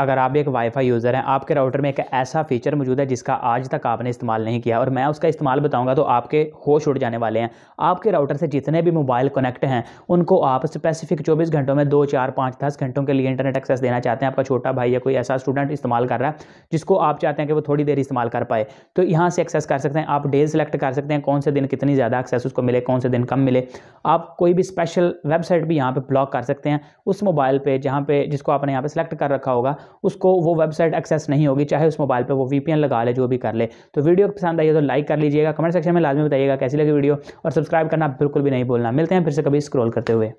अगर आप एक वाईफाई यूज़र हैं आपके राउटर में एक ऐसा फ़ीचर मौजूद है जिसका आज तक आपने इस्तेमाल नहीं किया और मैं उसका इस्तेमाल बताऊंगा तो आपके होश उड़ जाने वाले हैं आपके राउटर से जितने भी मोबाइल कनेक्ट हैं उनको आप स्पेसिफिक चौबीस घंटों में दो चार पाँच दस घंटों के लिए इंटरनेट एक्सेस देना चाहते हैं आपका छोटा भाई या कोई ऐसा स्टूडेंट इस्तेमाल कर रहा है जिसको आप चाहते हैं कि वो थोड़ी देर इस्तेमाल कर पाए तो यहाँ से एक्सेस कर सकते हैं आप डे सेलेक्ट कर सकते हैं कौन से दिन कितनी ज़्यादा एक्सेस उसको मिले कौन से दिन कम मिले आप कोई भी स्पेशल वेबसाइट भी यहाँ पर ब्लॉक कर सकते हैं उस मोबाइल पर जहाँ पर जिसको आपने यहाँ पर सेलेक्ट कर रखा होगा उसको वो वेबसाइट एक्सेस नहीं होगी चाहे उस मोबाइल पर वो वी लगा ले जो भी कर ले तो वीडियो पसंद आई है तो लाइक कर लीजिएगा कमेंट सेक्शन में लाजमी बताइएगा कैसी लगी वीडियो और सब्सक्राइब करना बिल्कुल भी नहीं बोलना मिलते हैं फिर से कभी स्क्रॉल करते हुए